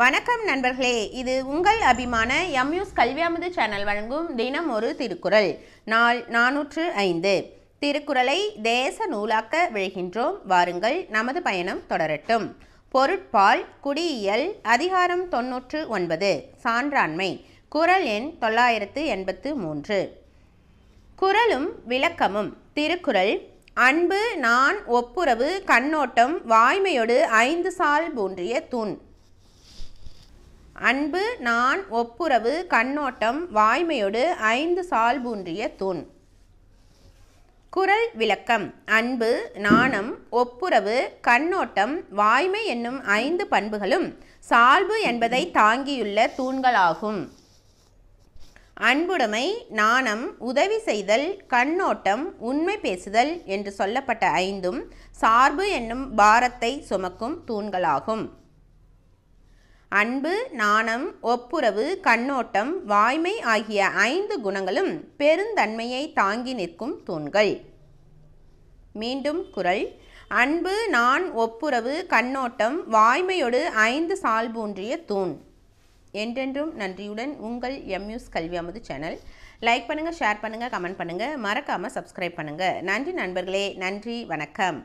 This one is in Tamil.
வணக்கம் நண்பர்களே இது உங்கள் அபிமான எம்யூஸ் கல்வியாமது சேனல் வழங்கும் தினம் ஒரு திருக்குறள் நாள் நானூற்று ஐந்து திருக்குறளை தேச நூலாக்க விழுகின்றோம் வாருங்கள் நமது பயணம் தொடரட்டும் பொருட்பால் குடியியல் அதிகாரம் தொன்னூற்று ஒன்பது சான்றாண்மை குரல் எண் தொள்ளாயிரத்து எண்பத்து மூன்று குரலும் விளக்கமும் திருக்குறள் அன்பு நான் ஒப்புரவு கண்ணோட்டம் வாய்மையோடு ஐந்து சால் பூன்றிய தூண் அன்பு நான் ஒப்புரவு கண்ணோட்டம் வாய்மையோடு ஐந்து சால்பூன்றிய தூண் குரல் விளக்கம் அன்பு நாணம் ஒப்புரவு கண்ணோட்டம் வாய்மை என்னும் ஐந்து பண்புகளும் சால்பு என்பதை தாங்கியுள்ள தூண்களாகும் அன்புடைமை நாணம் உதவி செய்தல் கண்ணோட்டம் உண்மை பேசுதல் என்று சொல்லப்பட்ட ஐந்தும் சார்பு என்னும் பாரத்தை சுமக்கும் தூண்களாகும் அன்பு நாணம் ஒப்புரவு கண்ணோட்டம் வாய்மை ஆகிய ஐந்து குணங்களும் பெருந்தன்மையை தாங்கி நிற்கும் தூண்கள் மீண்டும் குரல் அன்பு நான் ஒப்புரவு கண்ணோட்டம் வாய்மையோடு ஐந்து சால்பூன்றிய தூண் என்றென்றும் நன்றியுடன் உங்கள் எம்யூஸ் கல்வி அமுது சேனல் லைக் பண்ணுங்கள் ஷேர் பண்ணுங்கள் கமெண்ட் பண்ணுங்கள் மறக்காமல் சப்ஸ்கிரைப் பண்ணுங்கள் நன்றி நண்பர்களே நன்றி வணக்கம்